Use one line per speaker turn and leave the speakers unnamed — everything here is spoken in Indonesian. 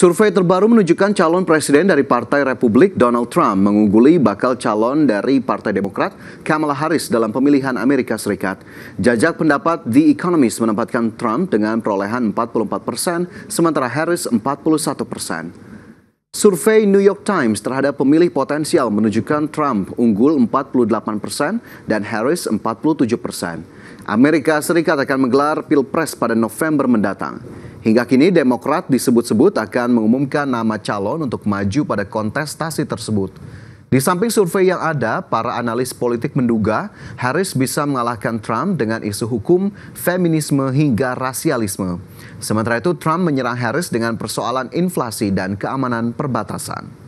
Survei terbaru menunjukkan calon presiden dari Partai Republik Donald Trump mengungguli bakal calon dari Partai Demokrat Kamala Harris dalam pemilihan Amerika Serikat. Jajak pendapat The Economist menempatkan Trump dengan perolehan 44 persen, sementara Harris 41 persen. Survei New York Times terhadap pemilih potensial menunjukkan Trump unggul 48 persen dan Harris 47 persen. Amerika Serikat akan menggelar pilpres pada November mendatang. Hingga kini Demokrat disebut-sebut akan mengumumkan nama calon untuk maju pada kontestasi tersebut. Di samping survei yang ada, para analis politik menduga Harris bisa mengalahkan Trump dengan isu hukum, feminisme, hingga rasialisme. Sementara itu, Trump menyerang Harris dengan persoalan inflasi dan keamanan perbatasan.